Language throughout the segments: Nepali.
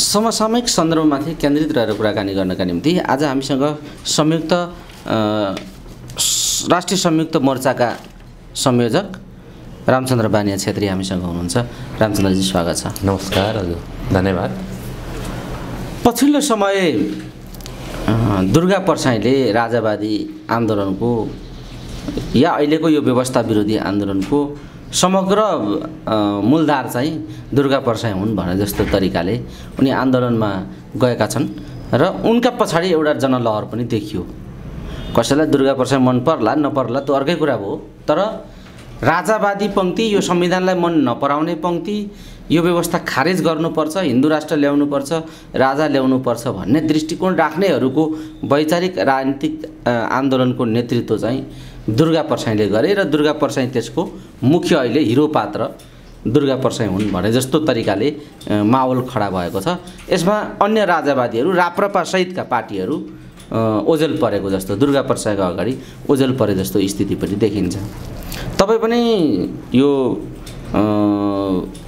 समसामयिक सन्दर्भमाथि केन्द्रित रहेर कुराकानी गर्नका निम्ति आज हामीसँग संयुक्त राष्ट्रिय संयुक्त मोर्चाका संयोजक रामचन्द्र बानिया छेत्री हामीसँग हुनुहुन्छ रामचन्द्रजी स्वागत छ नमस्कार हजुर धन्यवाद पछिल्लो समय दुर्गा पर्साईले राजावादी आन्दोलनको या अहिलेको यो व्यवस्था विरोधी आन्दोलनको समग्र मूलधार चाहिँ दुर्गा परसाई हुन् भने जस्तो तरिकाले उनी आन्दोलनमा गएका छन् र उनका पछाडि एउटा जनलहर पनि देखियो कसैलाई दुर्गा प्रसाई मन पर्ला नपर्ला त्यो अर्कै कुरा भयो तर राजावादी पङ्क्ति यो संविधानलाई मन नपराउने पङ्क्ति यो व्यवस्था खारेज गर्नुपर्छ हिन्दू राष्ट्र ल्याउनुपर्छ राजा ल्याउनुपर्छ भन्ने दृष्टिकोण राख्नेहरूको वैचारिक राजनीतिक आन्दोलनको नेतृत्व चाहिँ दुर्गा परसाईले गरे र दुर्गा परसाई त्यसको मुख्य अहिले हिरो पात्र दुर्गा प्रसाई हुन् भने जस्तो तरिकाले माहौल खडा भएको छ यसमा अन्य राजावादीहरू राप्रपासहितका पार्टीहरू ओझेल परेको जस्तो दुर्गा परसाईको अगाडि ओझेल परे जस्तो स्थिति पनि देखिन्छ तपाईँ पनि यो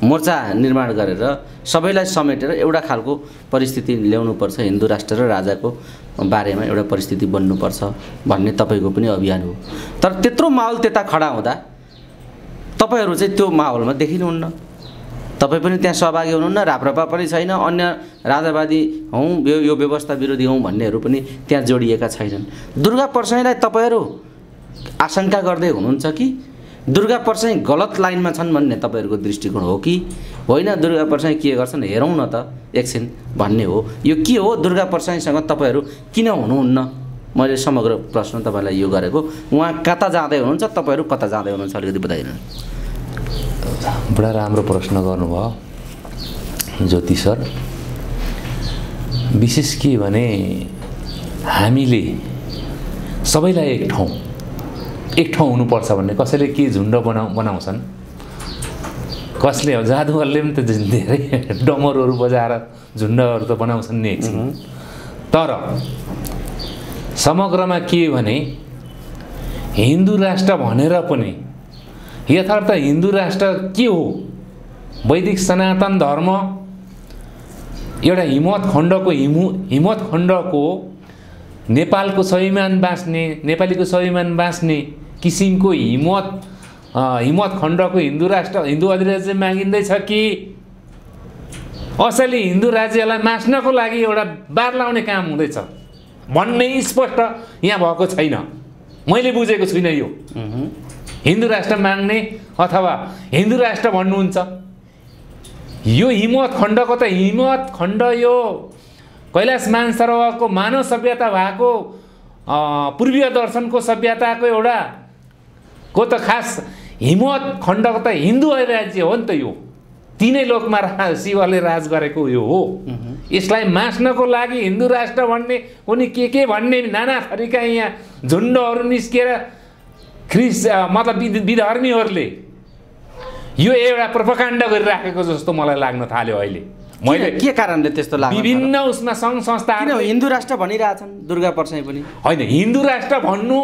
मोर्चा निर्माण गरेर सबैलाई समेटेर एउटा खालको परिस्थिति ल्याउनुपर्छ हिन्दू राष्ट्र र राजाको बारेमा एउटा परिस्थिति बन्नुपर्छ भन्ने तपाईँको पनि अभियान हो तर त्यत्रो माहौल त्यता खडा हुँदा तपाईँहरू चाहिँ त्यो माहौलमा देखिनुहुन्न तपाईँ पनि त्यहाँ सहभागी हुनुहुन्न राप्रपा पनि छैन अन्य राजावादी हौँ यो यो व्यवस्था विरोधी हौँ भन्नेहरू पनि त्यहाँ जोडिएका छैनन् दुर्गा परसाईलाई तपाईँहरू आशंका गर्दै हुनुहुन्छ कि दुर्गा परसाई गलत लाइनमा छन् भन्ने तपाईँहरूको दृष्टिकोण हो कि होइन दुर्गा परसाई के गर्छन् हेरौँ न त एकछिन भन्ने हो यो के हो दुर्गा परसाईसँग तपाईँहरू किन हुनुहुन्न मैले समग्र प्रश्न तपाईँलाई यो गरेको उहाँ कता जाँदै हुनुहुन्छ तपाईँहरू कता जाँदै हुनुहुन्छ अलिकति बताइदिनु बडा राम्रो प्रश्न गर्नुभयो ज्योति सर विशेष के भने हामीले सबैलाई एक ठाउँ एक ठाउँ हुनुपर्छ भन्ने कसैले के झुन्ड बनाउ बनाउँछन् कसले जादुहरूले पनि त धेरै डमरहरू बजाएर झुन्डहरू त बनाउँछन् नि एकछिन तर समग्रमा के भने हिन्दू राष्ट्र भनेर पनि यथार्थ हिन्दू राष्ट्र के हो वैदिक सनातन धर्म एउटा हिमत खण्डको हिमु हिमत खण्डको नेपालको स्वाभिमान बाँच्ने नेपालीको स्वाभिमान बाँच्ने किसिमको हिमत हिमत खण्डको हिन्दू राष्ट्र हिन्दू अधिराज्य मागिँदैछ कि असली हिन्दू राज्यलाई मास्नको लागि एउटा बार लाउने काम हुँदैछ भन्ने स्पष्ट यहाँ भएको छैन मैले बुझेको छुइनँ यो हिन्दू राष्ट्र माग्ने अथवा हिन्दू राष्ट्र भन्नुहुन्छ यो हिमवत खण्डको त हिमवत खण्ड यो कैलाश मानसरोवरको मानव सभ्यता भएको पूर्वीय दर्शनको सभ्यताको एउटा को त खास हिमवत खण्डको त हिन्दू अभिराज्य हो नि त यो तिनै लोकमा रा शिवले राज गरेको यो हो यसलाई मास्नको लागि हिन्दू राष्ट्र भन्ने उनी के के भन्ने नाना थरीका यहाँ झुन्डहरू निस्किएर ख्रिस मतलब विधर्मीहरूले यो एउटा प्रपकाण्ड गरिराखेको जस्तो मलाई लाग्न थाल्यो अहिले मैले के कारणले त्यस्तो लाग्छ विभिन्न उसमा सङ्घ संस्था हिन्दू राष्ट्र भनिरहेछन् दुर्गा पर्साई पनि होइन हिन्दू राष्ट्र भन्नु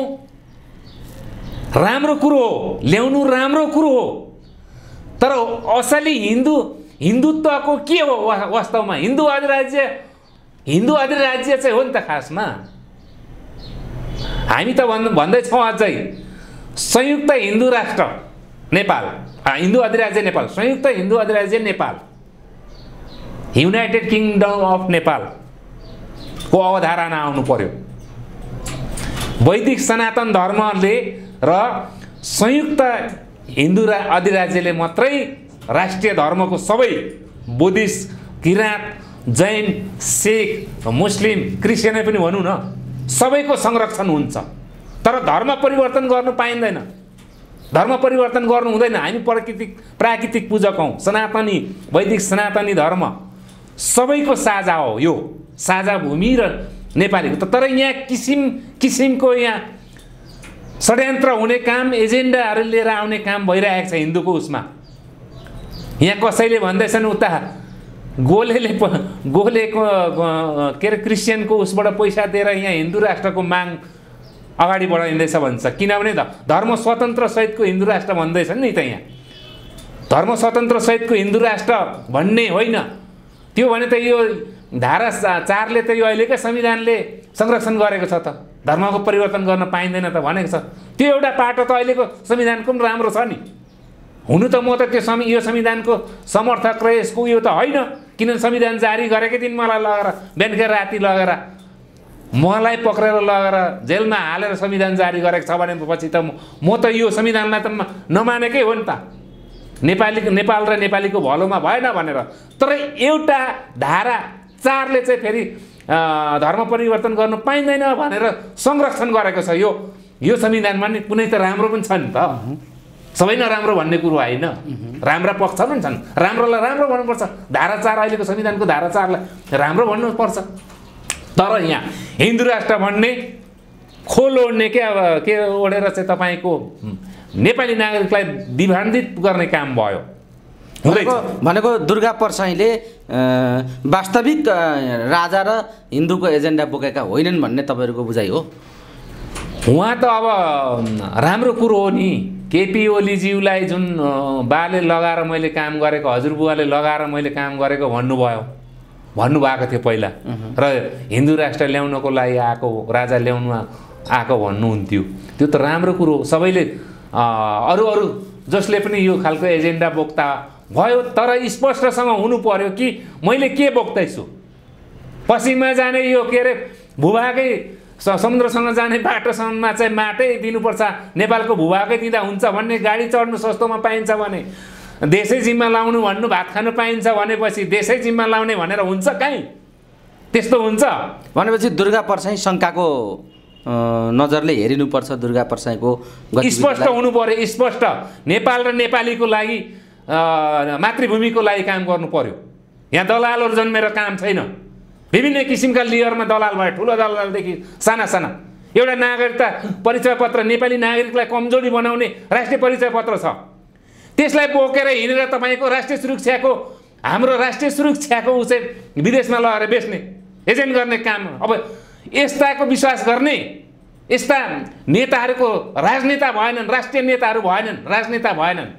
राम्रो कुरो हो ल्याउनु राम्रो कुरो हो तर असली हिन्दू हिन्दुत्वको के हो वास्तवमा हिन्दू अधिराज्य हिन्दू अधिराज्य चाहिँ हो नि त खासमा हामी त भन् भन्दैछौँ अझै संयुक्त हिन्दू राष्ट्र नेपाल हिन्दू अधिराज्य नेपाल संयुक्त हिन्दू अधिराज्य नेपाल युनाइटेड किङडम अफ नेपालको अवधारणा आउनु पर्यो वैदिक सनातन धर्मले र संयुक्त हिन्दू रा अधिराज्यले मात्रै राष्ट्रिय धर्मको सबै बुद्धिस्ट किराँत जैन सिख मुस्लिम क्रिस्चियनै पनि भनौँ न सबैको संरक्षण हुन्छ तर धर्म परिवर्तन गर्नु पाइँदैन धर्म परिवर्तन गर्नु हुँदैन हामी प्राकृतिक प्राकृतिक पूजक हौँ सनातनी वैदिक सनातनी धर्म सबैको साझा हो यो साझा भूमि र नेपालीको त तर यहाँ किसिम किसिमको यहाँ षड्यन्त्र हुने काम एजेन्डाहरू लिएर आउने काम भइरहेको छ हिन्दूको उसमा यहाँ कसैले भन्दैछन् उता गोलेले गोलेको के अरे क्रिस्चियनको उसबाट पैसा दिएर यहाँ हिन्दू राष्ट्रको माग अगाडि बढाइँदैछ भन्छ किनभने त धर्म स्वतन्त्र सहितको हिन्दू राष्ट्र भन्दैछन् नि त यहाँ धर्म स्वतन्त्र सहितको हिन्दू राष्ट्र भन्ने होइन त्यो भने त यो धारा चारले त यो अहिलेकै संविधानले संरक्षण गरेको छ त धर्मको परिवर्तन गर्न पाइँदैन त भनेको छ त्यो एउटा पाटो त अहिलेको संविधानको पनि राम्रो छ नि हुनु त म त त्यो समि यो संविधानको समर्थक र यसको उयो त होइन किनभने संविधान जारी गरेकै दिन मलाई लगेर बिहानकै राति लगेर मलाई पक्रेर लगेर जेलमा हालेर संविधान जारी गरेको छ भनेपछि त म त यो संविधानलाई त नमानेकै हो नि त नेपाली नेपाल र नेपालीको भलोमा भएन भनेर तर एउटा धारा चारले चाहिँ फेरि धर्म परिवर्तन गर्नु पाइँदैन भनेर संरक्षण गरेको छ यो यो संविधानमा नि कुनै त राम्रो पनि छ नि त सबै नराम्रो भन्ने कुरो होइन राम्रा पक्ष पनि छन् राम्रोलाई राम्रो भन्नुपर्छ धारा चार अहिलेको संविधानको धारा चारलाई राम्रो भन्नुपर्छ तर यहाँ हिन्दू राष्ट्र भन्ने खोल ओढ्ने के अब के ओढेर चाहिँ तपाईँको नेपाली नागरिकलाई विभ्रान्तित गर्ने काम भयो भनेको भनेको दुर्गा परसाईले वास्तविक राजा र हिन्दूको एजेन्डा बोकेका होइनन् भन्ने तपाईँहरूको बुझाइ हो उहाँ त अब राम्रो कुरो हो नि केपी ओलीज्यूलाई जुन बाले लगाएर मैले काम गरेको हजुरबुवाले लगाएर मैले काम गरेको भन्नुभयो भन्नुभएको थियो पहिला र हिन्दू राष्ट्र ल्याउनको लागि आएको राजा ल्याउनु आएको भन्नुहुन्थ्यो त्यो त राम्रो कुरो हो सबैले अरू अरू जसले पनि यो खालको एजेन्डा बोक्ता भयो तर स्पष्टसँग हुनु पर्यो कि मैले के बोक्दैछु पश्चिममा जाने यो के अरे भूभागै समुद्रसँग जाने बाटोसम्ममा चाहिँ माटै दिनुपर्छ नेपालको भूभागै दिँदा हुन्छ भन्ने गाडी चढ्नु सस्तोमा पाइन्छ भने देशै जिम्मा लाउनु भन्नु भात खानु पाइन्छ भनेपछि देशै जिम्मा लाउने भनेर हुन्छ कहीँ त्यस्तो हुन्छ भनेपछि दुर्गा परसाई शङ्काको नजरले हेरिनुपर्छ दुर्गा पर्साइको स्पष्ट हुनु पऱ्यो स्पष्ट नेपाल र नेपालीको लागि मातृभूमिको लागि काम गर्नु पर्यो यहाँ दलालहरू जन्मेर काम छैन विभिन्न किसिमका लेयरमा दलाल भयो ठुलो दलालदेखि साना साना एउटा नागरिकता परिचय पत्र नेपाली नागरिकलाई कमजोरी बनाउने राष्ट्रिय परिचय पत्र छ त्यसलाई बोकेर हिँडेर तपाईँको राष्ट्रिय सुरक्षाको हाम्रो राष्ट्रिय सुरक्षाको उ चाहिँ विदेशमा लगेर बेच्ने एजेन्ट गर्ने काम अब यस्ताको विश्वास गर्ने यस्ता नेताहरूको राजनेता भएनन् राष्ट्रिय नेताहरू भएनन् राजनेता भएनन्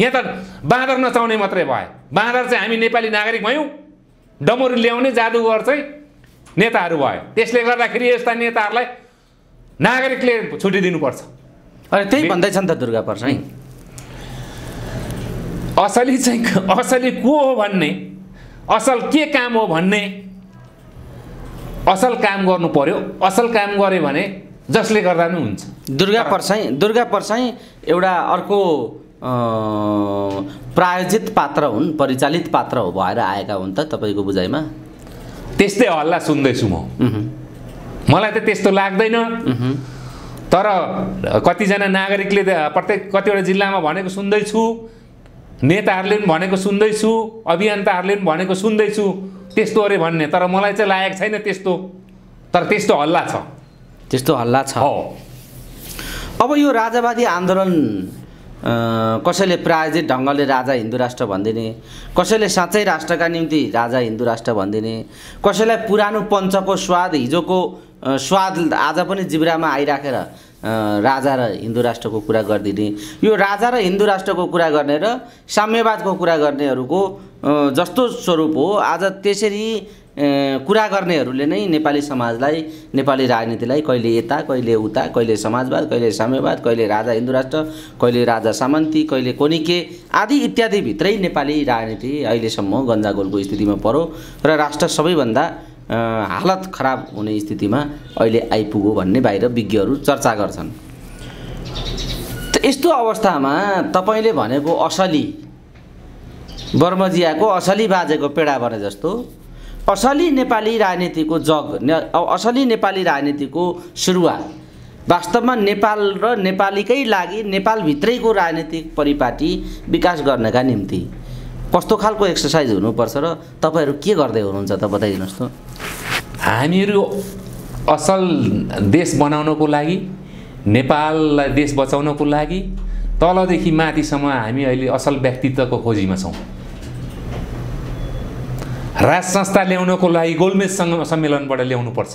यहाँ त बाँदर नचाउने मात्रै भयो बाँदर चाहिँ हामी नेपाली नागरिक भयौँ डमरु ल्याउने जादुगर चाहिँ नेताहरू भयो त्यसले गर्दाखेरि यस्ता नेताहरूलाई नागरिकले छुट्टी दिनुपर्छ अनि त्यही भन्दैछ नि त दुर्गा पर्सा असली चाहिँ असली को हो भन्ने असल के काम हो भन्ने असल काम गर्नु पर्यो असल काम गऱ्यो भने जसले गर्दा पनि हुन्छ दुर्गा पर्साई दुर्गा पर्साई एउटा अर्को प्रायोजित पात्र हुन् परिचालित पात्र हो भएर आएका हुन् त तपाईँको बुझाइमा त्यस्तै हल्ला सुन्दैछु म मलाई त त्यस्तो लाग्दैन तर कतिजना नागरिकले प्रत्येक कतिवटा जिल्लामा भनेको सुन्दैछु नेताहरूले पनि भनेको सुन्दैछु अभियन्ताहरूले पनि भनेको सुन्दैछु त्यस्तो अरे भन्ने तर मलाई चाहिँ लागेको छैन त्यस्तो तर त्यस्तो हल्ला छ त्यस्तो हल्ला छ अब यो राजावादी आन्दोलन कसैले प्रायोजित ढङ्गले राजा हिन्दू राष्ट्र भनिदिने कसैले साँच्चै राष्ट्रका निम्ति राजा हिन्दू राष्ट्र भनिदिने कसैलाई पुरानो पञ्चको स्वाद हिजोको स्वाद आज पनि जिब्रामा आइराखेर रा, राजा र हिन्दू राष्ट्रको कुरा गरिदिने यो राजा र हिन्दू राष्ट्रको कुरा गर्ने र साम्यवादको कुरा गर्नेहरूको जस्तो स्वरूप हो आज त्यसरी कुरा गर्नेहरूले नै नेपाली समाजलाई नेपाली राजनीतिलाई कहिले यता कहिले उता कहिले समाजवाद कहिले साम्यवाद कहिले राजा हिन्दू राष्ट्र कहिले राजा सामन्ती कहिले कोनिके आदि इत्यादिभित्रै नेपाली राजनीति अहिलेसम्म गन्जागोलको स्थितिमा पऱ्यो र राष्ट्र सबैभन्दा हालत खराब हुने स्थितिमा अहिले आइपुग्यो भन्ने बाहिर विज्ञहरू चर्चा गर्छन् यस्तो अवस्थामा तपाईँले भनेको असली बर्मजियाको असली बाजेको पेडा भने जस्तो असली नेपाली राजनीतिको जग ने, असली नेपाली राजनीतिको सुरुवात वास्तवमा नेपाल र नेपालीकै लागि नेपालभित्रैको राजनीतिक परिपाटी विकास गर्नका निम्ति कस्तो खालको एक्सर्साइज हुनुपर्छ र तपाईँहरू के गर्दै हुनुहुन्छ त बताइदिनुहोस् त हामीहरू असल देश बनाउनको लागि नेपाललाई देश बचाउनको लागि तलदेखि माथिसम्म हामी अहिले असल व्यक्तित्वको खोजीमा छौँ राज संस्था ल्याउनको लागि गोलमेजसँग सम्मेलनबाट ल्याउनु पर्छ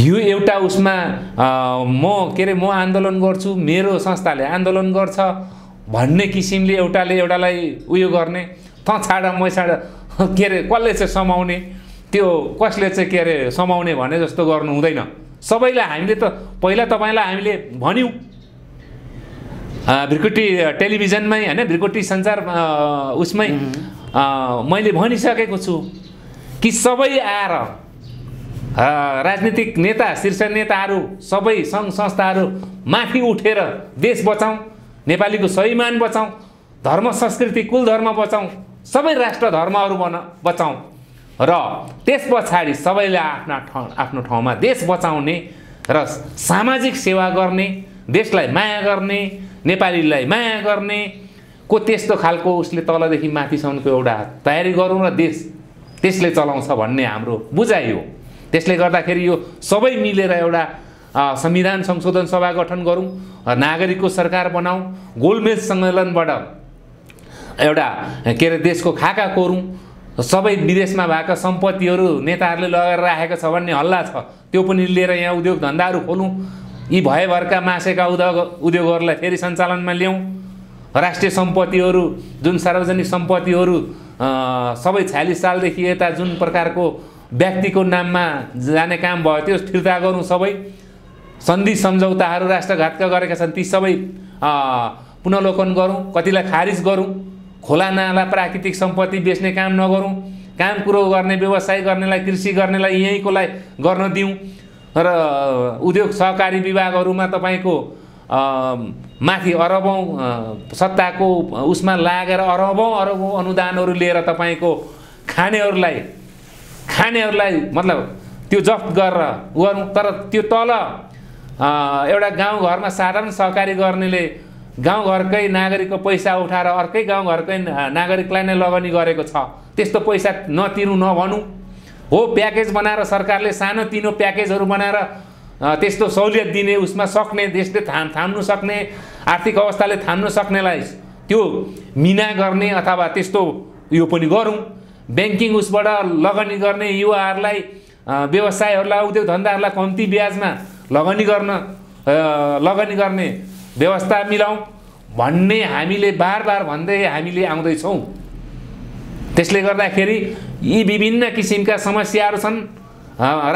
यो एउटा उसमा म के अरे म आन्दोलन गर्छु मेरो संस्थाले आन्दोलन गर्छ भन्ने किसिमले एउटाले एउटालाई उयो गर्ने त म छाड के अरे कसले चाहिँ समाउने त्यो कसले चाहिँ के अरे समाउने भने जस्तो गर्नु हुँदैन सबैलाई हामीले त पहिला तपाईँलाई हामीले भन्यौँ भ्रिकुटी टेलिभिजनमै होइन भ्रिकुटी सञ्चार उसमै मैले भनिसकेको छु कि सबै आएर राजनीतिक नेता शीर्ष नेताहरू सबै सङ्घ संस्थाहरू माथि उठेर देश बचाउँ नेपालीको स्वाभिमान बचाउँ धर्म संस्कृति कुल धर्म बचाउँ सबै राष्ट्र धर्महरू बना बचाउँ र त्यस पछाडि सबैले आफ्ना ठाउँ आफ्नो ठाउँमा देश बचाउने र सामाजिक सेवा गर्ने देशलाई माया गर्ने नेपालीलाई माया गर्ने को त्यस्तो खालको उसले तलदेखि माथिसम्मको एउटा तयारी गरौँ र देश त्यसले चलाउँछ भन्ने हाम्रो बुझाइ हो त्यसले गर्दाखेरि यो सबै मिलेर एउटा संविधान संशोधन सभा गठन गरौँ नागरिकको सरकार बनाऊ गोलमेज सम्मेलनबाट एउटा के अरे देशको खाका कोरौँ सबै विदेशमा भएका सम्पत्तिहरू नेताहरूले लगाएर राखेको छ भन्ने हल्ला छ त्यो पनि लिएर यहाँ उद्योग धन्दाहरू खोलौँ यी भएभरका मासेका उद्योग उद्योगहरूलाई फेरि सञ्चालनमा ल्याउँ राष्ट्रिय सम्पत्तिहरू जुन सार्वजनिक सम्पत्तिहरू सबै छ्यालिस सालदेखि यता जुन प्रकारको व्यक्तिको नाममा जाने काम भयो त्यो फिर्ता गरौँ सबै सन्धि सम्झौताहरू राष्ट्रघातका गरेका छन् ती सबै पुनलोकन गरौँ कतिलाई खारिज गरौँ खोला नाला प्राकृतिक सम्पत्ति बेच्ने काम नगरौँ काम कुरो गर्ने व्यवसाय गर्नेलाई कृषि गर्नेलाई यहीँकोलाई गर्न दिउँ र उद्योग सहकारी विभागहरूमा तपाईँको माथि अरबौँ सत्ताको उसमा लागेर अरबौँ अरबौँ अनुदानहरू लिएर तपाईँको खानेहरूलाई खानेहरूलाई मतलब त्यो जफ्त गरेर गर्नु तर त्यो तल एउटा गाउँघरमा साधारण सहकारी गर्नेले गाउँघरकै नागरिकको पैसा उठाएर अर्कै गाउँघरकै नागरिकलाई नै लगानी गरेको छ त्यस्तो पैसा नतिर्नु नभनौँ हो प्याकेज बनाएर सरकारले सानोतिनो प्याकेजहरू बनाएर त्यस्तो सहुलियत दिने उसमा सक्ने देशले थाम थाम्नु सक्ने आर्थिक अवस्थाले थाम्नु सक्नेलाई त्यो मिना गर्ने अथवा त्यस्तो यो पनि गरौँ ब्याङ्किङ उसबाट लगानी गर्ने युवाहरूलाई व्यवसायहरूलाई उद्योग धन्दाहरूलाई कम्ती ब्याजमा लगानी गर्न लगानी गर्ने व्यवस्था मिलाउँ भन्ने हामीले बार बार भन्दै हामीले आउँदैछौँ त्यसले गर्दाखेरि यी विभिन्न किसिमका समस्याहरू छन्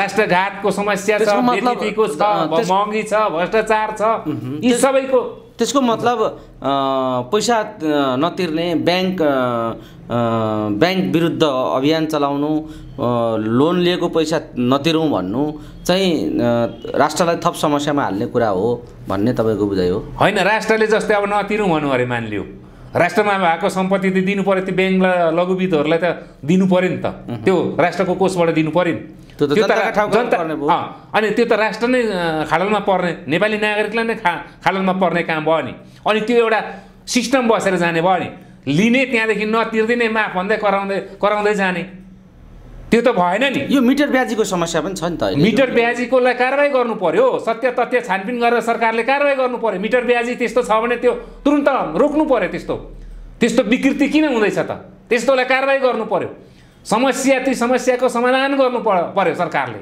राष्ट्रघातको समस्या छ मतलबको छ महँगी छ भ्रष्टाचार छ यी सबैको त्यसको मतलब पैसा नतिर्ने ब्याङ्क ब्याङ्क विरुद्ध अभियान चलाउनु लोन लिएको पैसा नतिरौँ भन्नु चाहिँ राष्ट्रलाई थप समस्यामा हाल्ने कुरा हो भन्ने तपाईँको बुझाइ हो होइन राष्ट्रले जस्तै अब नतिरौँ भन्नु अरे मानिलियो राष्ट्रमा भएको सम्पत्ति त दिनु पऱ्यो त्यो ब्याङ्कलाई लघुविदहरूलाई त दिनु पऱ्यो नि त त्यो राष्ट्रको कोषबाट दिनु पऱ्यो नि त्यो त जनता अनि त्यो त राष्ट्र नै खाडलमा पर्ने नेपाली नागरिकलाई नै खा खाडलमा पर्ने काम भयो नि अनि त्यो एउटा सिस्टम बसेर जाने भयो नि लिने त्यहाँदेखि नतिर्दिने माफ भन्दै कराउँदै कराउँदै जाने त्यो त भएन नि यो मिटर ब्याजीको समस्या पनि छ नि त मिटर ब्याजीकोलाई कारवाही गर्नु पर्यो सत्य तथ्य छानबिन गरेर सरकारले कारवाही गर्नु पर्यो मिटर ब्याजी त्यस्तो छ भने त्यो तुरन्त रोक्नु पर्यो त्यस्तो त्यस्तो विकृति किन हुँदैछ त त्यस्तोलाई कारवाही गर्नु पर्यो समस्या ती समस्याको समाधान गर्नु पर्यो सरकारले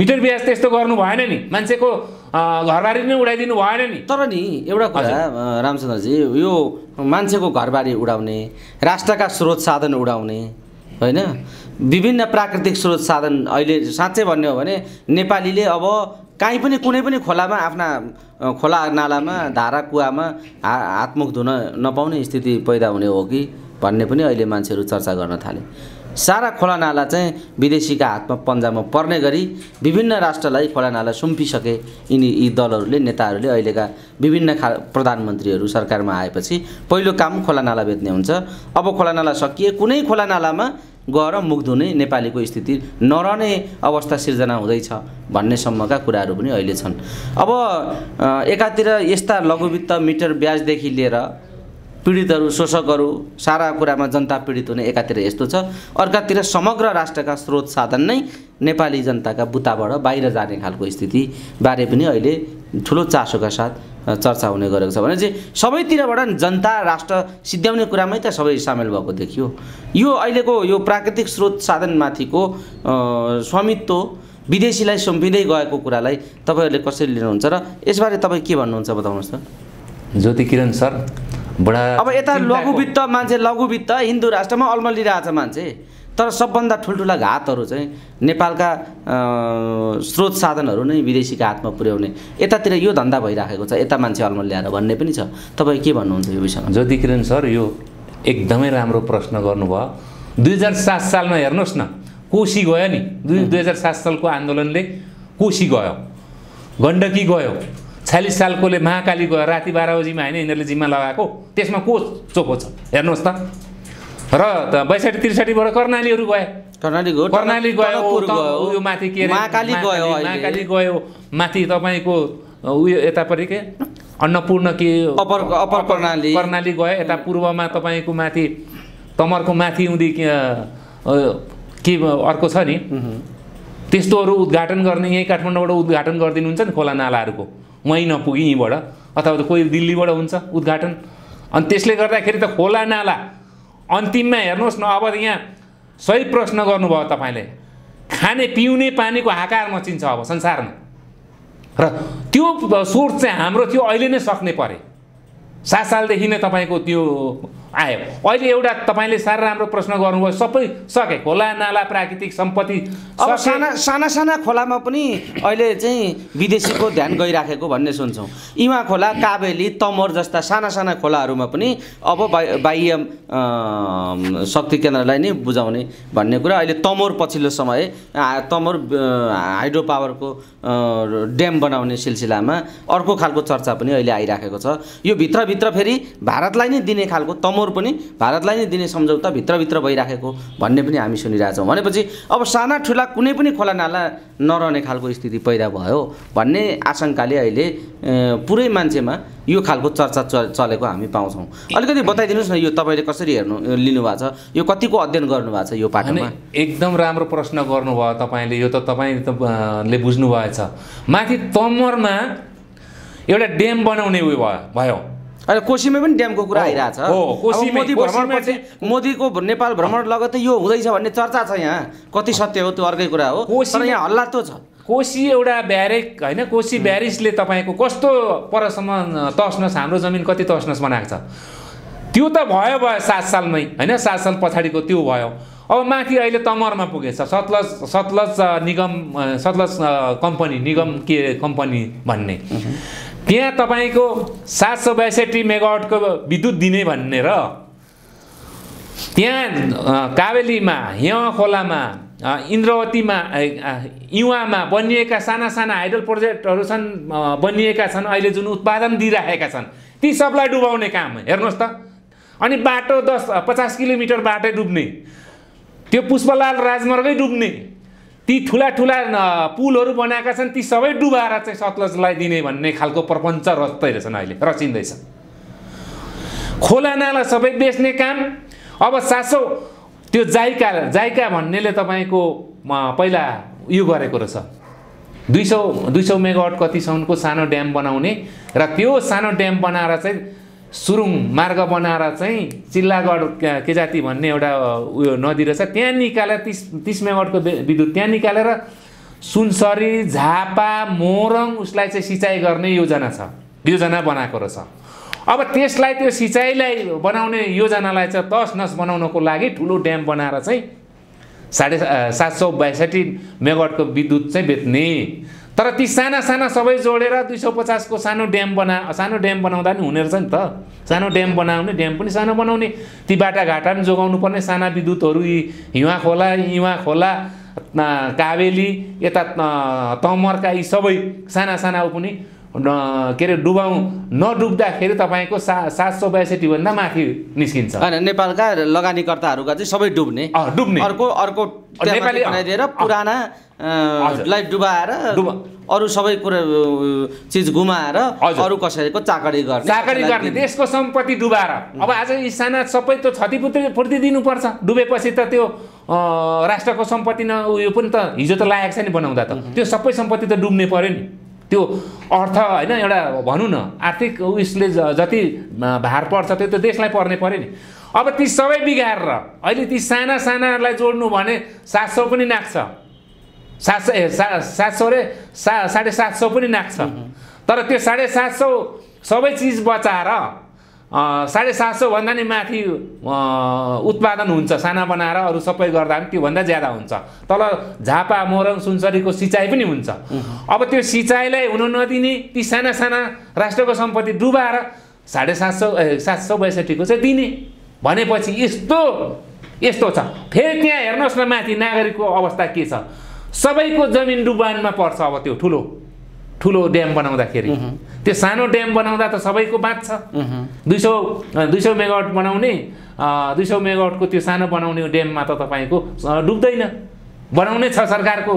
मिटर ब्याज त्यस्तो गर्नु भएन नि मान्छेको घरबारी नै उडाइदिनु भएन नि तर नि एउटा कुरा रामचन्द्रजी यो मान्छेको घरबारी उडाउने राष्ट्रका स्रोत साधन उडाउने होइन विभिन्न प्राकृतिक स्रोत साधन अहिले साँच्चै भन्ने हो भने नेपालीले अब काहीँ पनि कुनै पनि खोलामा आफ्ना खोला नालामा धारा कुवामा हा हातमुख धुन नपाउने स्थिति पैदा हुने हो कि भन्ने पनि अहिले मान्छेहरू चर्चा गर्न थाले सारा खोलानाला चाहिँ विदेशीका हातमा पन्जामा पर्ने गरी विभिन्न राष्ट्रलाई खोलानाला सुम्पिसके यिनी यी दलहरूले नेताहरूले अहिलेका विभिन्न खा प्रधानमन्त्रीहरू सरकारमा आएपछि पहिलो काम खोलानाला बेच्ने हुन्छ अब खोलानाला सकिए कुनै खोलानालामा गएर मुख धुने नेपालीको स्थिति नरहने अवस्था सिर्जना हुँदैछ भन्ने सम्मका कुराहरू पनि अहिले छन् अब एकातिर यस्ता लघुवित्त मिटर ब्याजदेखि लिएर पीडितहरू शोषकहरू सारा कुरामा जनता पीडित हुने एकातिर यस्तो छ अर्कातिर समग्र राष्ट्रका स्रोत साधन नै नेपाली जनताका बुताबाट बाहिर जाने खालको स्थितिबारे पनि अहिले ठुलो चासोका साथ चर्चा हुने गरेको छ भने चाहिँ सबैतिरबाट जनता राष्ट्र सिद्ध्याउने कुरामै त सबै सामेल भएको देखियो यो अहिलेको यो प्राकृतिक स्रोत साधनमाथिको स्वामित्व विदेशीलाई सुम्पिँदै गएको कुरालाई तपाईँहरूले कसरी लिनुहुन्छ र यसबारे तपाईँ के भन्नुहुन्छ बताउनुहोस् त ज्योति किरण सर बडा अब यता लघुवित्त मान्छे लघुवित्त हिन्दू राष्ट्रमा छ मान्छे तर सबभन्दा ठुल्ठुला घातहरू चाहिँ नेपालका स्रोत साधनहरू नै विदेशीका हातमा पुर्याउने यतातिर यो धन्दा भइराखेको छ यता मान्छे ल्याएर भन्ने पनि छ तपाईँ के भन्नुहुन्छ यो विषयमा ज्योति किरण सर यो एकदमै राम्रो प्रश्न गर्नुभयो दुई हजार सात सालमा हेर्नुहोस् न कोसी गयो नि दुई दुई हजार सात सालको आन्दोलनले कोसी गयो गण्डकी गयो छ्यालिस सालकोले महाकाली गयो राति बाह्र बजीमा होइन यिनीहरूले जिम्मा लगाएको त्यसमा को चोखो छ हेर्नुहोस् त र बैसठी त्रिसठीबाट कर्णालीहरू गए कर्णाली गयो कर्णाली गयो उयो माथि के महाकाली गयो महाकाली गयो माथि तपाईँको उयो यतापट्टि के अन्नपूर्ण के अपर अपर कर्णाली कर्णाली गयो यता पूर्वमा तपाईँको माथि तमरको माथि उँदी के अर्को छ नि त्यस्तोहरू उद्घाटन गर्ने यहीँ काठमाडौँबाट उद्घाटन गरिदिनुहुन्छ नि खोला नालाहरूको वहीँ नपुगी यहीँबाट अथवा त कोही दिल्लीबाट हुन्छ उद्घाटन अनि त्यसले गर्दाखेरि त खोला नाला अन्तिममा हेर्नुहोस् न अब यहाँ सही प्रश्न गर्नुभयो तपाईँले खाने पिउने पानीको हाकार मचिन्छ अब संसारमा र त्यो सोच चाहिँ हाम्रो थियो अहिले नै सक्ने परे सात सालदेखि नै तपाईँको त्यो आयो अहिले एउटा तपाईँले साह्रो राम्रो प्रश्न गर्नुभयो सबै सके खोला नाला प्राकृतिक सम्पत्ति अब साना साना साना खोलामा पनि अहिले चाहिँ विदेशीको ध्यान गइराखेको भन्ने सुन्छौँ इमा खोला काबेली तमर जस्ता साना साना खोलाहरूमा पनि अब बाह्य शक्ति केन्द्रलाई नै बुझाउने भन्ने कुरा अहिले तमोर पछिल्लो समय तमोर हाइड्रो पावरको ड्याम बनाउने सिलसिलामा अर्को खालको चर्चा पनि अहिले आइराखेको छ यो भित्रभित्र फेरि भारतलाई नै दिने खालको तमोर तौर पनि भारतलाई नै दिने सम्झौता भित्रभित्र भइराखेको भन्ने पनि हामी सुनिरहेछौँ भनेपछि अब साना ठुला कुनै पनि खोला नाला नरहने खालको स्थिति पैदा भयो भन्ने आशङ्काले अहिले पुरै मान्छेमा यो खालको चर्चा चलेको हामी पाउँछौँ अलिकति बताइदिनुहोस् न यो तपाईँले कसरी हेर्नु लिनुभएको छ यो कतिको अध्ययन गर्नुभएको छ यो पाठमा एकदम राम्रो प्रश्न गर्नुभयो तपाईँले यो त तपाईँले बुझ्नुभएछ माथि तमरमा एउटा ड्याम बनाउने उयो भयो भयो अहिले कोशीमै पनि ड्यामको कुरा आइरहेछ मोदीको नेपाल भ्रमण लगत्तै यो हुँदैछ भन्ने चर्चा छ यहाँ कति सत्य हो त्यो अर्कै कुरा हो तर यहाँ हल्ला त्यो छ कोशी एउटा ब्यारेक होइन कोसी ब्यारिसले तपाईँको कस्तो परसम्म तस्नस हाम्रो जमिन कति तस्नस बनाएको छ त्यो त भयो भयो सात सालमै होइन सात साल पछाडिको त्यो भयो अब माथि अहिले तमरमा पुगेछ सतलज सतलज निगम सतलज कम्पनी निगम के कम्पनी भन्ने त्यहाँ तपाईँको सात सौ बयासठी मेगावटको विद्युत दिने भन्ने र त्यहाँ कावेलीमा हेवा खोलामा इन्द्रवतीमा युवामा बनिएका साना साना हाइडल प्रोजेक्टहरू छन् बनिएका छन् अहिले जुन उत्पादन दिइराखेका छन् ती सबलाई डुबाउने काम हेर्नुहोस् त अनि बाटो दस पचास किलोमिटर बाटै डुब्ने त्यो पुष्पलाल राजमार्गै डुब्ने ती ठुला ठुला पुलहरू बनाएका छन् ती सबै डुबाएर चाहिँ सतलजलाई दिने भन्ने खालको प्रपञ्च रच्दै रहेछन् अहिले रचिँदैछ खोला नाला सबै बेच्ने काम अब सासो त्यो जाइका जाइका भन्नेले तपाईँको पहिला यो गरेको रहेछ दुई सौ दुई सौ मेगावट कतिसम्मको सानो ड्याम बनाउने र त्यो सानो ड्याम बनाएर चाहिँ सुरुङ मार्ग बनाएर चाहिँ चिल्लागढ के जाति भन्ने एउटा उयो नदी रहेछ त्यहाँ निकालेर तिस तिस मेगावटको विद्युत त्यहाँ निकालेर सुनसरी झापा मोरङ उसलाई चाहिँ सिँचाइ गर्ने योजना छ योजना बनाएको रहेछ अब त्यसलाई त्यो सिँचाइलाई बनाउने योजनालाई चाहिँ तस नस बनाउनको लागि ठुलो ड्याम बनाएर चाहिँ साढे सात सौ बैसठी मेगावटको विद्युत चाहिँ बेच्ने तर ती साना साना सबै जोडेर दुई सौ पचासको सानो ड्याम बना सानो ड्याम बनाउँदा पनि हुने रहेछ नि त सानो ड्याम बनाउने ड्याम पनि सानो बनाउने ती बाटाघाटा पनि जोगाउनु पर्ने साना विद्युतहरू यी हिवा खोला इवा खोला काबेली यता तमर्का यी सबै साना साना पनि के अरे डुबाउँ नडुब्दाखेरि तपाईँको सा सात सौ भन्दा माथि निस्किन्छ होइन नेपालका लगानीकर्ताहरूका चाहिँ सबै डुब्ने डुब्ने अर्को अर्को नेपाली बनाइदिएर पुराना लाई डुबाएर अरू सबै कुरा चिज गुमाएर अरू कसैको चाकरी गर्ने चाकरी गर्ने देशको सम्पत्ति डुबाएर अब आज साना सबै त्यो क्षतिपूर्ति पूर्ति दिनुपर्छ डुबेपछि त त्यो राष्ट्रको सम्पत्ति न उयो पनि त हिजो त लागेको छ नि बनाउँदा त त्यो सबै सम्पत्ति त डुब्ने पऱ्यो नि त्यो अर्थ होइन एउटा भनौँ न आर्थिक उयसले जति भार पर्छ त्यो त देशलाई पर्ने पऱ्यो नि अब ती सबै बिगारेर अहिले ती साना सानाहरूलाई जोड्नु भने सात सौ पनि नाक्छ सात सय सा सात सौ रे सा साढे सात सौ पनि नाक्छ तर त्यो साढे सात सौ सबै चिज बचाएर साढे सात सौभन्दा नै माथि उत्पादन हुन्छ साना बनाएर अरू सबै गर्दा पनि त्योभन्दा ज्यादा हुन्छ तल झापा मोरङ सुनसरीको सिँचाइ पनि हुन्छ अब त्यो सिँचाइलाई हुन नदिने ती साना साना राष्ट्रको सम्पत्ति डुबाएर साढे सात सौ सात सौ बैसठीको चाहिँ दिने भनेपछि यस्तो यस्तो छ फेरि त्यहाँ हेर्नुहोस् न माथि नागरिकको अवस्था के छ सबैको जमिन डुबानमा पर्छ अब त्यो ठुलो ठुलो ड्याम बनाउँदाखेरि त्यो सानो ड्याम बनाउँदा त सबैको बाँच्छ दुई सौ दुई सौ मेगावट बनाउने दुई सौ मेगावटको त्यो सानो बनाउने ड्याममा त तपाईँको डुब्दैन बनाउने छ सरकारको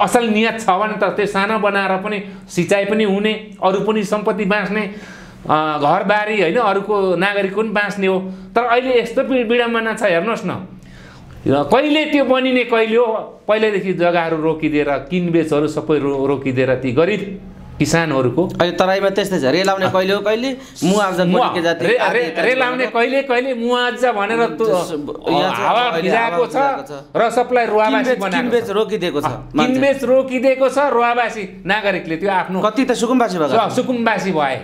असल नियत छ भने त त्यो सानो बनाएर पनि सिँचाइ पनि हुने अरू पनि सम्पत्ति बाँच्ने घरबारी होइन अरूको नागरिकको पनि बाँच्ने हो तर अहिले यस्तो विडम्बना छ हेर्नुहोस् न कहिले त्यो बनिने कहिले हो पहिल्यैदेखि जग्गाहरू रोकिदिएर किनबेचहरू सबै रो रोकिदिएर ती गरिब किसानहरूको अहिले तराईमा त्यस्तै छ रेल आउने कहिले हो कहिले रेल आउने कहिले कहिले मुआजा भनेर हावा छ र सबलाई रुवाबासी किनबेच रोकिदिएको छ किनबेच रोकिदिएको छ रुवाबासी नागरिकले त्यो आफ्नो कति त सुकुम्बासी भयो सुकुम्बासी भए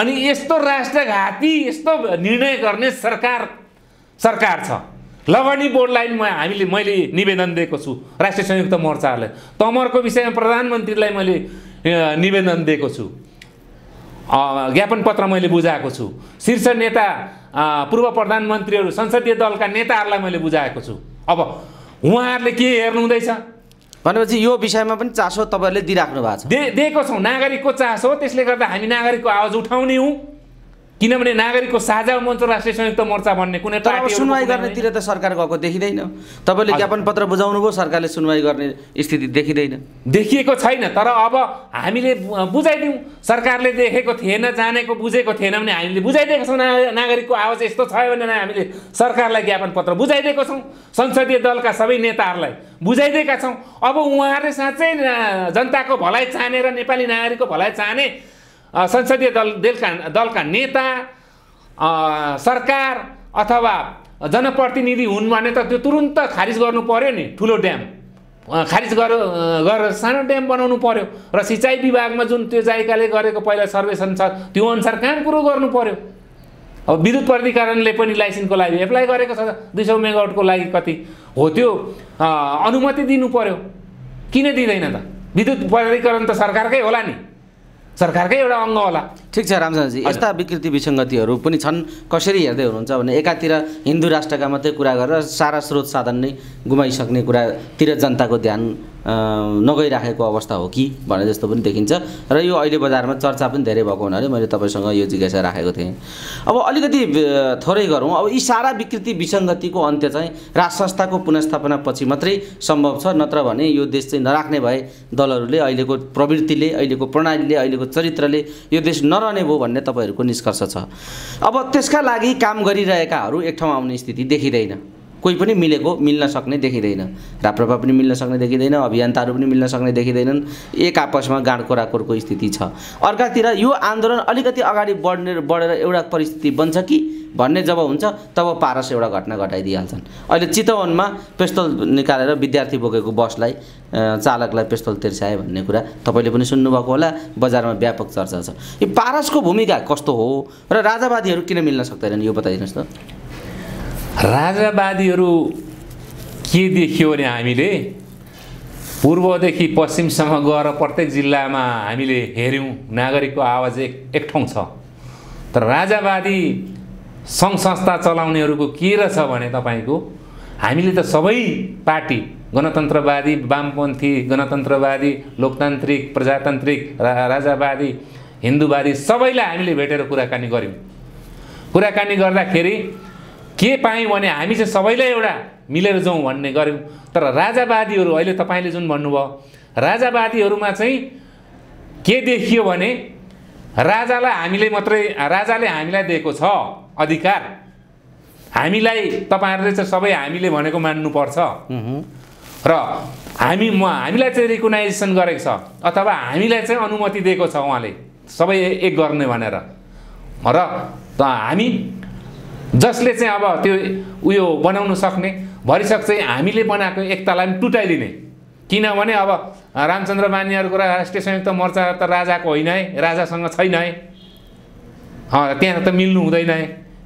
अनि यस्तो राष्ट्रघाती यस्तो निर्णय गर्ने सरकार सरकार छ लवणी बोर्डलाई म हामीले मैले निवेदन दिएको छु राष्ट्रिय संयुक्त मोर्चाहरूलाई तमरको विषयमा प्रधानमन्त्रीलाई मैले निवेदन दिएको छु ज्ञापन पत्र मैले बुझाएको छु शीर्ष नेता पूर्व प्रधानमन्त्रीहरू संसदीय दलका नेताहरूलाई मैले बुझाएको छु अब उहाँहरूले के हेर्नु हुँदैछ भनेपछि यो विषयमा पनि चासो तपाईँहरूले दिइराख्नु भएको छ दिएको छौँ नागरिकको चासो त्यसले गर्दा हामी नागरिकको आवाज उठाउने हौँ किनभने नागरिकको साझा मञ्च राष्ट्रिय संयुक्त मोर्चा भन्ने कुनै पार्टी सुनवाई गर्नेतिर त सरकार गएको देखिँदैन तपाईँले ज्ञापन पत्र बुझाउनु भयो सरकारले सुनवाई गर्ने स्थिति देखिँदैन देखिएको छैन तर अब हामीले बुझाइदिउँ सरकारले देखेको थिएन जानेको बुझेको थिएन भने हामीले बुझाइदिएको छौँ नागरिकको आवाज यस्तो छ भने हामीले सरकारलाई ज्ञापन पत्र बुझाइदिएको छौँ संसदीय दलका सबै नेताहरूलाई बुझाइदिएका छौँ अब उहाँहरूले साँच्चै जनताको भलाइ चाहने र नेपाली नागरिकको भलाइ चाहने संसदीय दल दलका दलका नेता सरकार अथवा जनप्रतिनिधि हुन् भने त त्यो तुरुन्त खारिज गर्नु पऱ्यो नि ठुलो ड्याम खारिज गर गरेर सानो ड्याम बनाउनु पऱ्यो र सिँचाइ विभागमा जुन त्यो जायकाले गरेको पहिला सर्वेक्षण छ त्यो अनुसार काम कुरो गर्नु पऱ्यो अब विद्युत प्राधिकरणले पनि लाइसेन्सको लागि एप्लाई गरेको छ दुई सौ मेगावटको लागि कति हो त्यो अनुमति दिनु पऱ्यो किन दिँदैन त विद्युत प्राधिकरण त सरकारकै होला नि सरकारकै एउटा अङ्ग होला ठिक छ रामचन्द्रजी यस्ता विकृति विसङ्गतिहरू पनि छन् कसरी हेर्दै हुनुहुन्छ भने एकातिर हिन्दू राष्ट्रका मात्रै कुरा गरेर सारा स्रोत साधन नै गुमाइसक्ने कुरातिर जनताको ध्यान नगइराखेको अवस्था हो कि भने जस्तो पनि देखिन्छ र यो अहिले बजारमा चर्चा पनि धेरै भएको हुनाले मैले तपाईँसँग यो जिज्ञासा राखेको थिएँ अब अलिकति थोरै गरौँ अब यी सारा विकृति विसङ्गतिको अन्त्य चाहिँ राज संस्थाको पुनस्थापनापछि मात्रै सम्भव छ नत्र भने यो देश चाहिँ नराख्ने भए दलहरूले अहिलेको प्रवृत्तिले अहिलेको प्रणालीले अहिलेको चरित्रले यो देश नरहने भयो भन्ने तपाईँहरूको निष्कर्ष छ अब त्यसका लागि काम गरिरहेकाहरू एक ठाउँ आउने स्थिति देखिँदैन कोही पनि मिलेको मिल्न सक्ने देखिँदैन राप्रपा पनि मिल्न सक्ने देखिँदैन अभियन्ताहरू पनि मिल्न सक्ने देखिँदैनन् एक आपसमा गाँडकोराकोरको स्थिति छ अर्कातिर यो आन्दोलन अलिकति अगाडि बढ्ने बढेर एउटा परिस्थिति बन्छ कि भन्ने जब हुन्छ तब पारस एउटा घटना घटाइदिइहाल्छन् अहिले चितवनमा पेस्तोल निकालेर विद्यार्थी बोकेको बसलाई चालकलाई पेस्तोल तिर्स्याए भन्ने कुरा तपाईँले पनि सुन्नुभएको होला बजारमा व्यापक चर्चा छ यो पारसको भूमिका कस्तो हो र राजावादीहरू किन मिल्न सक्दैनन् यो बताइदिनुहोस् त राजावादीहरू के देखियो भने हामीले पूर्वदेखि पश्चिमसम्म गएर प्रत्येक जिल्लामा हामीले हेऱ्यौँ नागरिकको आवाज एक एक ठाउँ छ तर राजावादी सङ्घ संस्था चलाउनेहरूको के रहेछ भने तपाईँको हामीले त सबै पार्टी गणतन्त्रवादी वामपन्थी गणतन्त्रवादी लोकतान्त्रिक प्रजातान्त्रिक रा राजावादी हिन्दूवादी सबैलाई हामीले भेटेर कुराकानी गऱ्यौँ कुराकानी गर्दाखेरि के पायौँ भने हामी चाहिँ सबैलाई एउटा मिलेर जाउँ भन्ने गऱ्यौँ तर राजावादीहरू अहिले तपाईँले जुन भन्नुभयो राजावादीहरूमा चाहिँ के देखियो भने राजालाई हामीले मात्रै राजाले हामीलाई दिएको छ अधिकार हामीलाई तपाईँहरूले चाहिँ सबै हामीले भनेको मान्नुपर्छ र हामी म हामीलाई चाहिँ रिकगनाइजेसन गरेको छ अथवा हामीलाई चाहिँ अनुमति दिएको छ उहाँले सबै एक गर्ने भनेर र हामी जसले चाहिँ अब त्यो उयो बनाउनु सक्ने भरिसक चाहिँ हामीले बनाएको एकतालाई पनि टुटाइदिने किनभने अब रामचन्द्र बानियाहरूको राष्ट्रिय संयुक्त मोर्चा त राजाको होइन है राजासँग छैन है त्यहाँ त मिल्नु हुँदैन है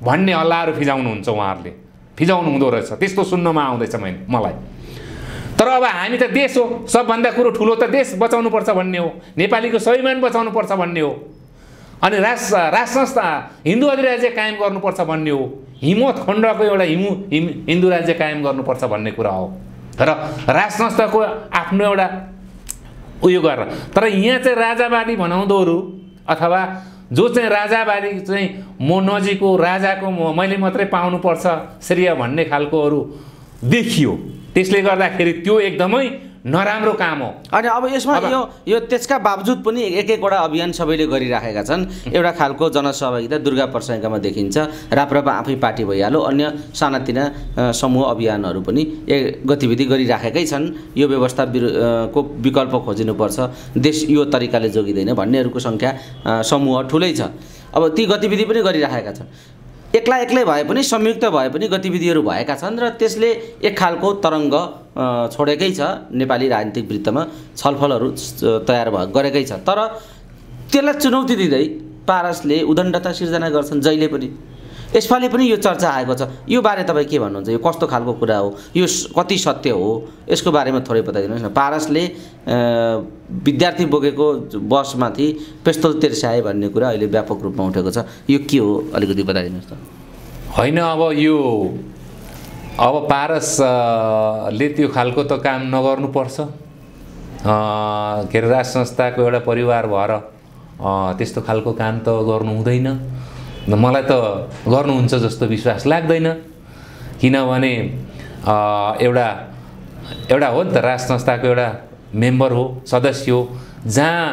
भन्ने हल्लाहरू फिजाउनुहुन्छ उहाँहरूले फिजाउनु हुँदो रहेछ त्यस्तो सुन्नमा आउँदैछ मैले मलाई तर अब हामी त देश हो सबभन्दा कुरो ठुलो त देश बचाउनुपर्छ भन्ने हो नेपालीको स्वाभिमान बचाउनुपर्छ भन्ने हो अनि राज राज संस्था हिन्दू अधिराज्य कायम गर्नुपर्छ भन्ने हो हिमो खण्डको एउटा हिमु हिम हिन्दू राज्य कायम गर्नुपर्छ भन्ने कुरा हो र राज संस्थाको आफ्नो एउटा उयो गरेर तर यहाँ चाहिँ राजावादी भनाउँदोहरू अथवा जो चाहिँ राजावादी चाहिँ म नजिकको राजाको म मैले मात्रै पाउनुपर्छ श्रेय भन्ने खालकोहरू देखियो त्यसले गर्दाखेरि त्यो एकदमै नराम्रो काम हो अनि अब यसमा यो यो त्यसका बावजुद पनि एक एकवटा अभियान सबैले गरिराखेका छन् एउटा खालको जनसहभागिता दुर्गा प्रसङ्गमा देखिन्छ राप्रपा आफै पार्टी भइहाल्यो अन्य सानातिना समूह अभियानहरू पनि ए गतिविधि गरिराखेकै छन् यो व्यवस्था को विकल्प खोजिनुपर्छ देश यो तरिकाले जोगिँदैन भन्नेहरूको सङ्ख्या समूह ठुलै छ अब ती गतिविधि पनि गरिराखेका छन् एक्ला एक्लै भए पनि संयुक्त भए पनि गतिविधिहरू भएका छन् र त्यसले एक खालको तरङ्ग छोडेकै छ नेपाली राजनीतिक वृत्तमा छलफलहरू तयार भ गरेकै छ तर त्यसलाई चुनौती दिँदै पारसले उदण्डता सिर्जना गर्छन् जहिले पनि यसपालि पनि यो चर्चा आएको छ यो बारे तपाईँ के भन्नुहुन्छ यो कस्तो खालको कुरा हो यो कति सत्य हो यसको बारेमा थोरै बताइदिनुहोस् न पारसले विद्यार्थी बोकेको बसमाथि पेस्तोल तेर्स्याए भन्ने कुरा अहिले व्यापक रूपमा उठेको छ यो के हो अलिकति बताइदिनुहोस् त होइन अब यो अब पारसले त्यो खालको त काम नगर्नुपर्छ के अरे राज संस्थाको एउटा परिवार भएर त्यस्तो खालको काम त गर्नु हुँदैन मलाई त गर्नुहुन्छ जस्तो विश्वास लाग्दैन किनभने एउटा एउटा हो नि त राज संस्थाको एउटा मेम्बर हो सदस्य हो जहाँ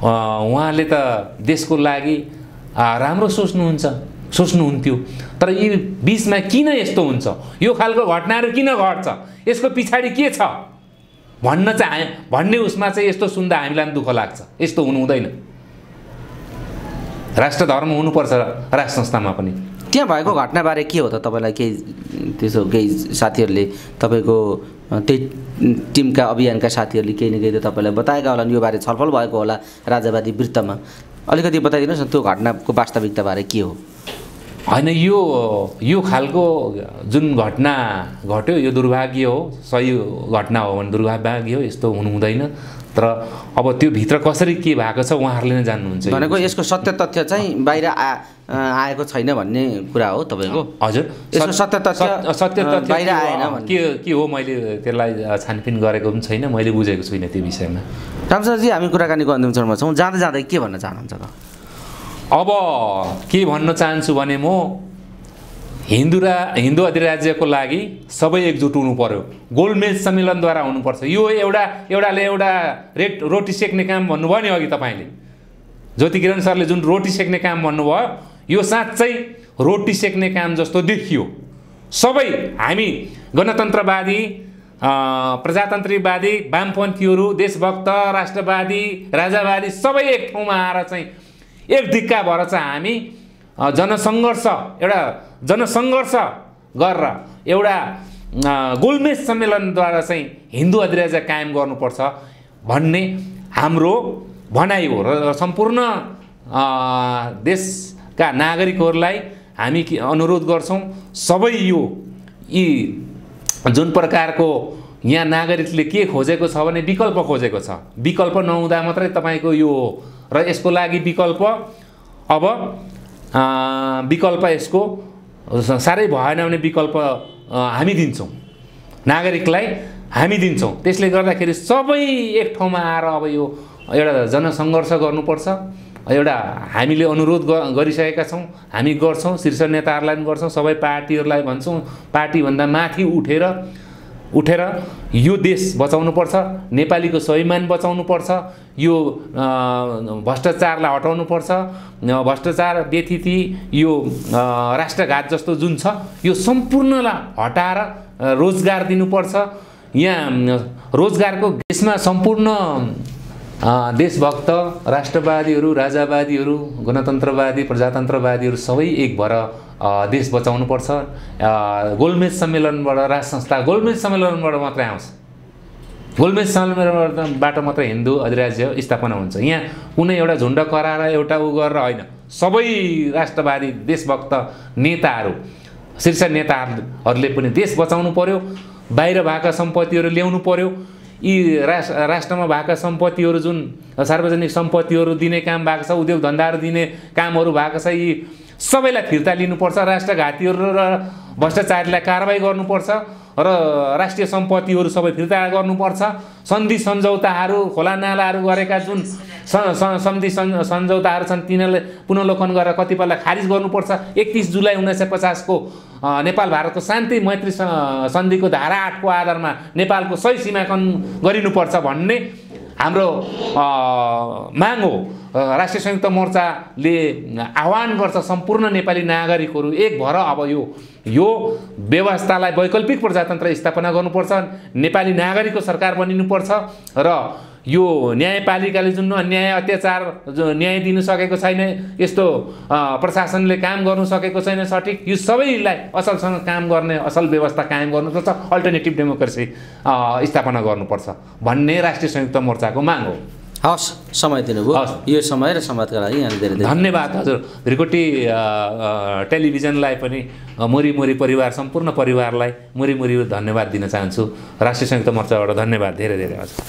उहाँले त देशको लागि राम्रो सोच्नुहुन्छ सोच्नुहुन्थ्यो तर यी बिचमा किन यस्तो हुन्छ यो खालको घटनाहरू किन घट्छ यसको पछाडि के छ भन्न चाहिँ भन्ने उसमा चाहिँ यस्तो सुन्दा हामीलाई पनि दुःख लाग्छ यस्तो हुनु हुँदैन राष्ट्र धर्म हुनुपर्छ राष्ट्र संस्थामा पनि त्यहाँ भएको घटनाबारे के हो त तपाईँलाई केही त्यसो केही साथीहरूले तपाईँको त्यही टिमका अभियानका साथीहरूले केही न केही त तपाईँलाई बताएका होला यो बारे छलफल भएको होला राजावादी वृत्तमा अलिकति बताइदिनुहोस् न त्यो घटनाको वास्तविकताबारे के हो होइन यो यो खालको जुन घटना घट्यो यो दुर्भाग्य हो सही घटना हो भने दुर्भाग्य हो यस्तो हुनु हुँदैन तर अब त्यो भित्र कसरी के भएको छ उहाँहरूले नै जान्नुहुन्छ भनेको यसको सत्य तथ्य चाहिँ बाहिर आ आएको छैन भन्ने कुरा हो तपाईँको हजुर यसको सत्य तथ्य बाहिर आएन के के हो मैले त्यसलाई छानबिन गरेको पनि छैन मैले बुझेको छुइनँ त्यो विषयमा रामसाजी हामी कुराकानीको अन्तिम चरणमा छौँ जाँदै जाँदै के भन्न चाहनुहुन्छ त अब के भन्न चाहन्छु भने म हिन्दू रा हिन्दू अधिराज्यको लागि सबै एकजुट हुनु पर्यो गोलमेज सम्मेलनद्वारा हुनुपर्छ यो एउटा एउटाले एउटा रेट रोटी सेक्ने काम भन्नुभयो नि अघि तपाईँले ज्योति किरण सरले जुन रोटी सेक्ने काम भन्नुभयो यो साँच्चै रोटी सेक्ने काम जस्तो देखियो सबै हामी गणतन्त्रवादी प्रजातान्त्रिकवादी वामपन्थीहरू देशभक्त राष्ट्रवादी राजावादी सबै एक ठाउँमा आएर चाहिँ एक धिक्का भएर चाहिँ हामी जनसङ्घर्ष एउटा जनसङ्घर्ष गरेर एउटा गुलमेज सम्मेलनद्वारा चाहिँ हिन्दू अधिराज्य कायम गर्नुपर्छ भन्ने हाम्रो भनाइ हो र सम्पूर्ण देशका नागरिकहरूलाई हामी अनुरोध गर्छौँ सबै यो यी जुन प्रकारको यहाँ नागरिकले के खोजेको छ भने विकल्प खोजेको छ विकल्प नहुँदा मात्रै तपाईँको यो र यसको लागि विकल्प अब विकल्प यसको साह्रै भएन भने विकल्प हामी दिन्छौँ नागरिकलाई हामी दिन्छौँ त्यसले गर्दाखेरि सबै एक ठाउँमा आएर अब यो एउटा जनसङ्घर्ष गर्नुपर्छ एउटा हामीले अनुरोध गरिसकेका छौँ हामी गर्छौँ शीर्ष नेताहरूलाई पनि गर्छौँ सबै पार्टीहरूलाई भन्छौँ पार्टीभन्दा माथि उठेर उठेर यो देश बचाउनुपर्छ नेपालीको स्वाभिमान बचाउनुपर्छ यो भ्रष्टाचारलाई हटाउनुपर्छ भ्रष्टाचार व्यतिथि यो राष्ट्रघात जस्तो जुन छ यो सम्पूर्णलाई हटाएर रोजगार दिनुपर्छ यहाँ रोजगारको देशमा सम्पूर्ण देशभक्त राष्ट्रवादीहरू राजावादीहरू गणतन्त्रवादी प्रजातन्त्रवादीहरू सबै एक भएर देश बचाउनुपर्छ गोलमेज सम्मेलनबाट राज संस्था गोलमेज सम्मेलनबाट मात्रै आउँछ गोलमेज सम्मेलनबाट मात्रै हिन्दू अधिराज्य स्थापना हुन्छ यहाँ कुनै एउटा झुन्ड कराएर एउटा ऊ गरेर होइन सबै राष्ट्रवादी देशभक्त नेताहरू शीर्ष नेताहरूले पनि देश बचाउनु पर्यो बाहिर भएका सम्पत्तिहरू ल्याउनु पर्यो यी राष राष्ट्रमा भएका सम्पत्तिहरू जुन सार्वजनिक सम्पत्तिहरू दिने काम भएको छ उद्योग धन्दाहरू दिने कामहरू भएको छ यी सबैलाई फिर्ता लिनुपर्छ राष्ट्रघातीहरू र भ्रष्टाचारीलाई कारवाही गर्नुपर्छ र राष्ट्रिय सम्पत्तिहरू सबै फिर्ता गर्नुपर्छ सन्धि सम्झौताहरू खोला नालाहरू गरेका जुन सन्धि सम्झौताहरू छन् तिनीहरूलाई पुनर्लोकन गरेर कतिपयलाई खारिज गर्नुपर्छ एकतिस जुलाई उन्नाइस सय पचासको नेपाल भारतको शान्ति मैत्री सन्धिको धारा आठको आधारमा नेपालको सही सीमाकन गरिनुपर्छ भन्ने हाम्रो माग हो राष्ट्रिय संयुक्त मोर्चाले आह्वान गर्छ सम्पूर्ण नेपाली नागरिकहरू एक भएर अब यो यो व्यवस्थालाई वैकल्पिक प्रजातन्त्र स्थापना गर्नुपर्छ नेपाली नागरिकको सरकार बनिनुपर्छ र यो न्यायपालिकाले जुन अन्याय अत्याचार जो न्याय दिनु सकेको छैन यस्तो प्रशासनले काम गर्नु सकेको छैन सठिक यो सबैलाई असलसँग काम गर्ने असल व्यवस्था कायम गर्नुपर्छ अल्टरनेटिभ डेमोक्रेसी स्थापना गर्नुपर्छ भन्ने राष्ट्रिय संयुक्त मोर्चाको माग हो हवस् समय दिनुभयो हवस् यो समय र समाजका लागि यहाँले धेरै धन्यवाद हजुर भ्रिकोटी टेलिभिजनलाई पनि मुरी मुरी परिवार सम्पूर्ण परिवारलाई मुरीमुरी धन्यवाद दिन चाहन्छु राष्ट्रिय संयुक्त मोर्चाबाट धन्यवाद धेरै धेरै हजुर